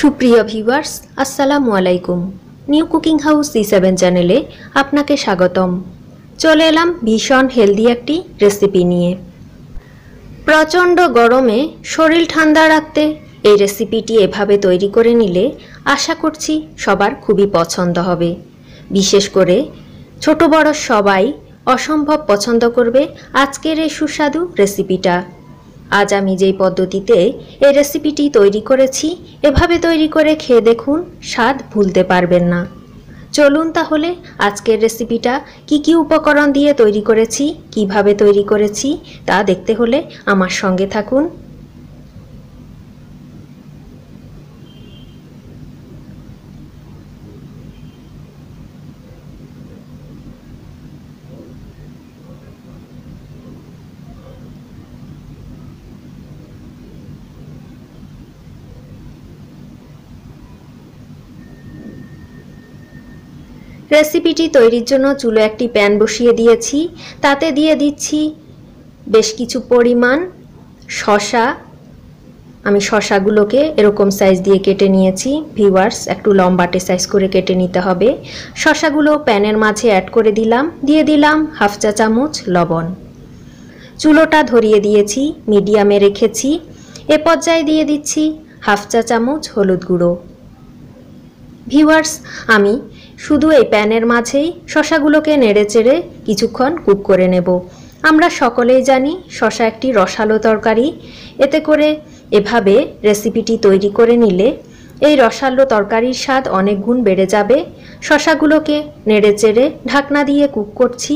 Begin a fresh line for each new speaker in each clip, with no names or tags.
সুপ্রিয় ভিউয়ার্স আসসালামু আলাইকুম new cooking house C seven চ্যানেলে আপনাকে স্বাগতম চলে এলাম ভীষণ হেলদি একটি রেসিপি নিয়ে প্রচণ্ড গরমে শরীর ঠান্ডা রাখতে এই রেসিপিটি এভাবে তৈরি করে নিলে আশা করছি সবার খুবই পছন্দ হবে বিশেষ করে ছোট বড় সবাই অসম্ভব পছন্দ করবে আজকের এই সুস্বাদু রেসিপিটা আজ আমি যেই পদ্ধতিতে এই রেসিপিটি তৈরি করেছি এভাবে তৈরি করে খেয়ে দেখুন স্বাদ ভুলতে পারবেন না চলুন তাহলে আজকের রেসিপিটা কি কি উপকরণ দিয়ে তৈরি করেছি কিভাবে তৈরি করেছি তা দেখতে হলে আমার সঙ্গে থাকুন রেসিপিটি তৈরির জন্য চুলো একটি প্যান বসিয়ে দিয়েছি তাতে দিয়ে দিচ্ছি বেশ কিছু পরিমাণ শশা আমি শশাগুলোকে এরকম সাইজ দিয়ে কেটে নিয়েছি ভিওয়ার্স একটু লম্বাটে সাইজ করে কেটে নিতে হবে শশাগুলো প্যানের মাঝে অ্যাড করে দিলাম দিয়ে দিলাম হাফ চা চামচ লবণ চুলোটা ধরিয়ে দিয়েছি মিডিয়ামে রেখেছি এ পর্যায়ে দিয়ে দিচ্ছি হাফ চা চামচ হলুদ গুঁড়ো ভিওয়ার্স আমি শুধু এই প্যানের মাঝেই শশাগুলোকে নেড়েচেড়ে কিছুক্ষণ কুক করে নেব আমরা সকলেই জানি শশা একটি রসালো তরকারি এতে করে এভাবে রেসিপিটি তৈরি করে নিলে এই রসালো তরকারির স্বাদ অনেক গুণ বেড়ে যাবে শশাগুলোকে নেড়েচেড়ে ঢাকনা দিয়ে কুক করছি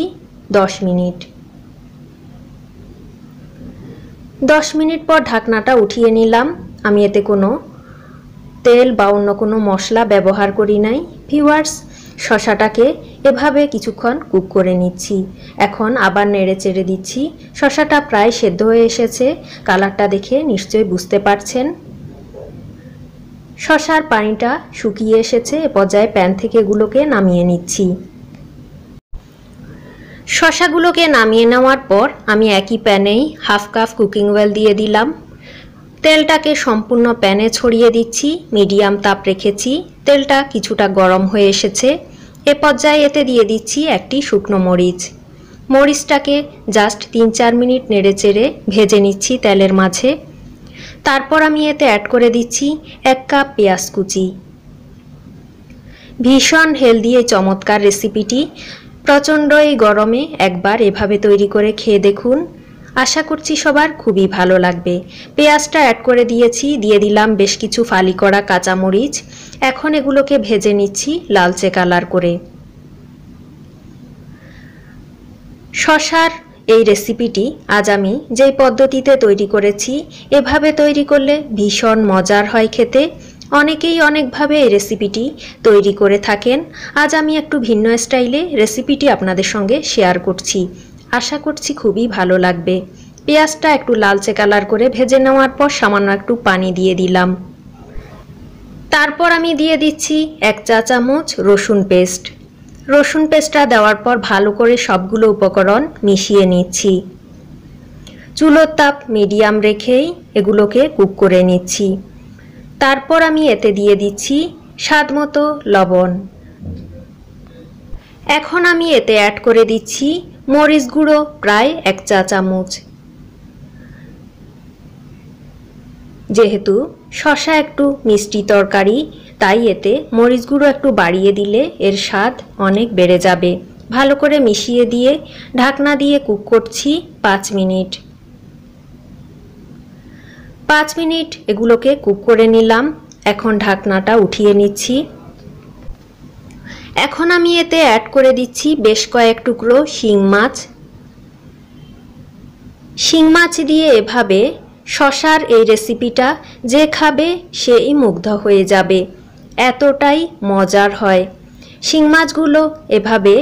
10 মিনিট 10 মিনিট পর ঢাকনাটা উঠিয়ে নিলাম আমি এতে কোনো তেল বা অন্য কোনো মশলা ব্যবহার করি নাই ভিউয়ার্স শশাটাকে এভাবে কিছুক্ষণ কুক করে নিচ্ছি এখন আবার নেড়ে চেড়ে দিচ্ছি শশাটা প্রায় সেদ্ধ হয়ে এসেছে কালারটা দেখে নিশ্চয়ই বুঝতে পারছেন শশার পানিটা শুকিয়ে এসেছে এ পর্যায়ে প্যান থেকে এগুলোকে নামিয়ে নিচ্ছি শশাগুলোকে নামিয়ে নেওয়ার পর আমি একই প্যানেই হাফ কাপ কুকিং ওয়েল দিয়ে দিলাম তেলটাকে সম্পূর্ণ প্যানে ছড়িয়ে দিচ্ছি মিডিয়াম তাপ রেখেছি তেলটা কিছুটা গরম হয়ে এসেছে এ পর্যায়ে এতে দিয়ে দিচ্ছি একটি শুকনো মরিচ মরিচটাকে জাস্ট তিন চার মিনিট নেড়ে চেড়ে ভেজে নিচ্ছি তেলের মাঝে তারপর আমি এতে অ্যাড করে দিচ্ছি এক কাপ পেঁয়াজ কুচি ভীষণ হেলদি এই চমৎকার রেসিপিটি প্রচণ্ড এই গরমে একবার এভাবে তৈরি করে খেয়ে দেখুন আশা করছি সবার খুবই ভালো লাগবে পেঁয়াজটা অ্যাড করে দিয়েছি দিয়ে দিলাম বেশ কিছু ফালি করা কাঁচামরিচ এখন এগুলোকে ভেজে নিচ্ছি লালচে কালার করে শশার এই রেসিপিটি আজ আমি যেই পদ্ধতিতে তৈরি করেছি এভাবে তৈরি করলে ভীষণ মজার হয় খেতে অনেকেই অনেকভাবে এই রেসিপিটি তৈরি করে থাকেন আজ আমি একটু ভিন্ন স্টাইলে রেসিপিটি আপনাদের সঙ্গে শেয়ার করছি আশা করছি খুবই ভালো লাগবে পেঁয়াজটা একটু লালচে কালার করে ভেজে নেওয়ার পর সামান্য একটু পানি দিয়ে দিলাম তারপর আমি দিয়ে দিচ্ছি এক চা চামচ রসুন পেস্ট রসুন পেস্টটা দেওয়ার পর ভালো করে সবগুলো উপকরণ মিশিয়ে নিচ্ছি চুলোর তাপ মিডিয়াম রেখেই এগুলোকে কুক করে নিচ্ছি তারপর আমি এতে দিয়ে দিচ্ছি স্বাদ মতো লবণ এখন আমি এতে অ্যাড করে দিচ্ছি মরিচ গুঁড়ো প্রায় এক চা চামচ যেহেতু শশা একটু মিষ্টি তরকারি তাই এতে মরিচ গুঁড়ো একটু বাড়িয়ে দিলে এর স্বাদ অনেক বেড়ে যাবে ভালো করে মিশিয়ে দিয়ে ঢাকনা দিয়ে কুক করছি পাঁচ মিনিট পাঁচ মিনিট এগুলোকে কুক করে নিলাম এখন ঢাকনাটা উঠিয়ে নিচ্ছি এখন আমি এতে অ্যাড করে দিচ্ছি বেশ কয়েক টুকরো শিং মাছ শিং মাছ দিয়ে এভাবে শশার এই রেসিপিটা যে খাবে সেই মুগ্ধ হয়ে যাবে এতটাই মজার হয় শিং মাছগুলো এভাবে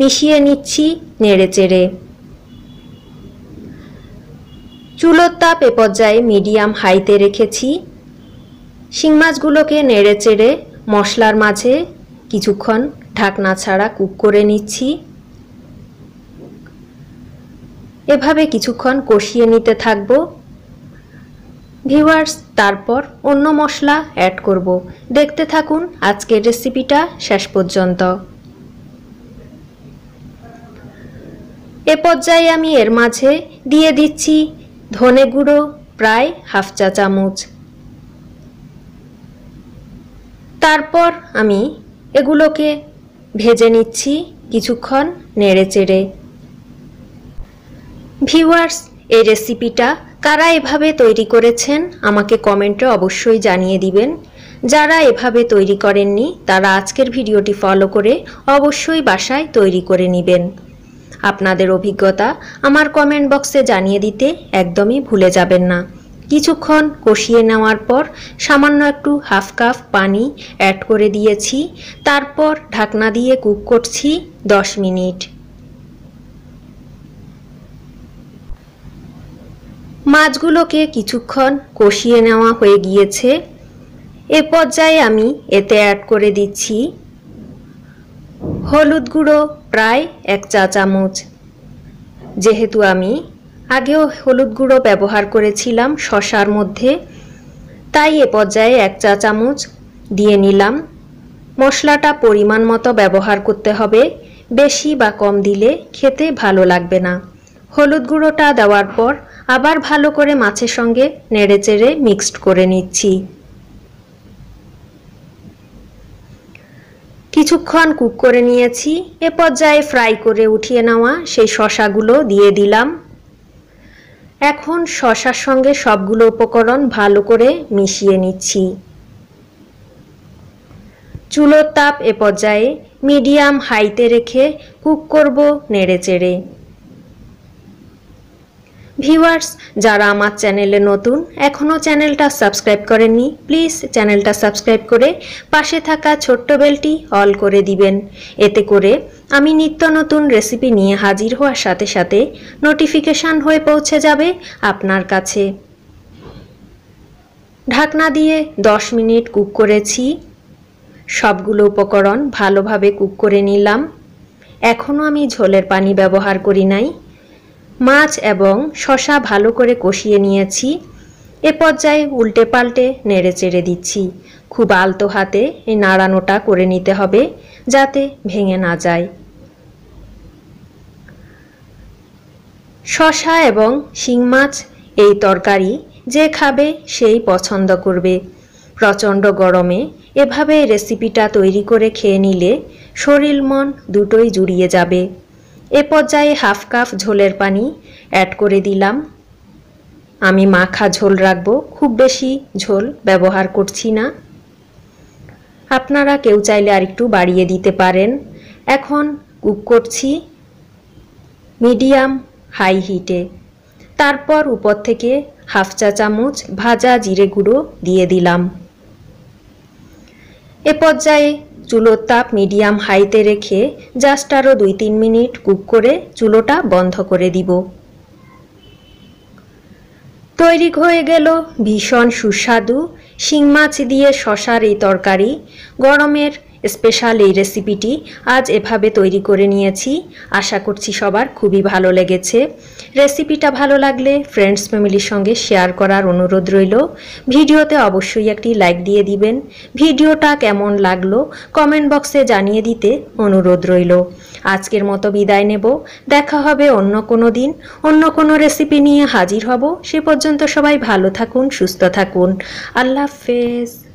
মিশিয়ে নিচ্ছি নেড়েচেড়ে চুলোর তাপ এ পর্যায়ে মিডিয়াম হাইতে রেখেছি শিং মাছগুলোকে নেড়েচেড়ে মশলার মাঝে কিছুক্ষণ ঢাকনা ছাড়া কুক করে নিচ্ছি এভাবে কিছুক্ষণ কষিয়ে নিতে থাকবো ভিউয়ার্স তারপর অন্য মশলা অ্যাড করব দেখতে থাকুন আজকের রেসিপিটা শেষ পর্যন্ত এ পর্যায়ে আমি এর মাঝে দিয়ে দিচ্ছি ধনে গুঁড়ো প্রায় হাফ চা চামচ তারপর আমি এগুলোকে ভেজে নিচ্ছি কিছুক্ষণ নেড়ে চেড়ে ভিউয়ার্স এই রেসিপিটা কারা এভাবে তৈরি করেছেন আমাকে কমেন্টে অবশ্যই জানিয়ে দিবেন যারা এভাবে তৈরি করেননি তারা আজকের ভিডিওটি ফলো করে অবশ্যই বাসায় তৈরি করে নেবেন আপনাদের অভিজ্ঞতা আমার কমেন্ট বক্সে জানিয়ে দিতে একদমই ভুলে যাবেন না কিছুক্ষণ কষিয়ে নেওয়ার পর সামান্য একটু হাফ কাপ পানি অ্যাড করে দিয়েছি তারপর ঢাকনা দিয়ে কুক করছি দশ মিনিট মাছগুলোকে কিছুক্ষণ কষিয়ে নেওয়া হয়ে গিয়েছে এ পর্যায়ে আমি এতে অ্যাড করে দিচ্ছি হলুদ গুঁড়ো প্রায় এক চা চামচ যেহেতু আমি আগেও হলুদ গুঁড়ো ব্যবহার করেছিলাম শশার মধ্যে তাই এ পর্যায়ে এক চা চামচ দিয়ে নিলাম মশলাটা পরিমাণ মতো ব্যবহার করতে হবে বেশি বা কম দিলে খেতে ভালো লাগবে না হলুদ গুঁড়োটা দেওয়ার পর আবার ভালো করে মাছের সঙ্গে নেড়েচেড়ে মিক্সড করে নিচ্ছি কিছুক্ষণ কুক করে নিয়েছি এ পর্যায়ে ফ্রাই করে উঠিয়ে নেওয়া সেই শশাগুলো দিয়ে দিলাম এখন শশার সঙ্গে সবগুলো উপকরণ ভালো করে মিশিয়ে নিচ্ছি চুলোর তাপ এ পর্যায়ে মিডিয়াম হাইতে রেখে কুক করব নেড়েচেড়ে ভিউয়ার্স যারা আমার চ্যানেলে নতুন এখনও চ্যানেলটা সাবস্ক্রাইব করেননি প্লিজ চ্যানেলটা সাবস্ক্রাইব করে পাশে থাকা ছোট্ট বেলটি অল করে দিবেন এতে করে আমি নিত্য নতুন রেসিপি নিয়ে হাজির হওয়ার সাথে সাথে নোটিফিকেশান হয়ে পৌঁছে যাবে আপনার কাছে ঢাকনা দিয়ে 10 মিনিট কুক করেছি সবগুলো উপকরণ ভালোভাবে কুক করে নিলাম এখনও আমি ঝোলের পানি ব্যবহার করি নাই মাছ এবং শশা ভালো করে কষিয়ে নিয়েছি এ পর্যায়ে উল্টে পাল্টে নেড়ে চেড়ে দিচ্ছি খুব আলতো হাতে এই নাড়ানোটা করে নিতে হবে যাতে ভেঙে না যায় শশা এবং শিং মাছ এই তরকারি যে খাবে সেই পছন্দ করবে প্রচণ্ড গরমে এভাবে রেসিপিটা তৈরি করে খেয়ে নিলে শরীর মন দুটোই জুড়িয়ে যাবে এ পর্যায়ে হাফ কাপ ঝোলের পানি অ্যাড করে দিলাম আমি মাখা ঝোল রাখব খুব বেশি ঝোল ব্যবহার করছি না আপনারা কেউ চাইলে আরেকটু বাড়িয়ে দিতে পারেন এখন কুক করছি মিডিয়াম হাই হিটে তারপর উপর থেকে হাফ চা চামচ ভাজা জিরে গুঁড়ো দিয়ে দিলাম এ পর্যায়ে চুলোর তাপ মিডিয়াম হাইতে রেখে জাস্ট আরও দুই তিন মিনিট কুক করে চুলোটা বন্ধ করে দিব তৈরি হয়ে গেল ভীষণ সুস্বাদু শিং মাছ দিয়ে শশার এই তরকারি গরমের স্পেশাল এই রেসিপিটি আজ এভাবে তৈরি করে নিয়েছি আশা করছি সবার খুবই ভালো লেগেছে রেসিপিটা ভালো লাগলে ফ্রেন্ডস ফ্যামিলির সঙ্গে শেয়ার করার অনুরোধ রইল ভিডিওতে অবশ্যই একটি লাইক দিয়ে দিবেন ভিডিওটা কেমন লাগলো কমেন্ট বক্সে জানিয়ে দিতে অনুরোধ রইল আজকের মতো বিদায় নেব দেখা হবে অন্য কোনো দিন অন্য কোনো রেসিপি নিয়ে হাজির হব সে পর্যন্ত সবাই ভালো থাকুন সুস্থ থাকুন আল্লাহ হাফেজ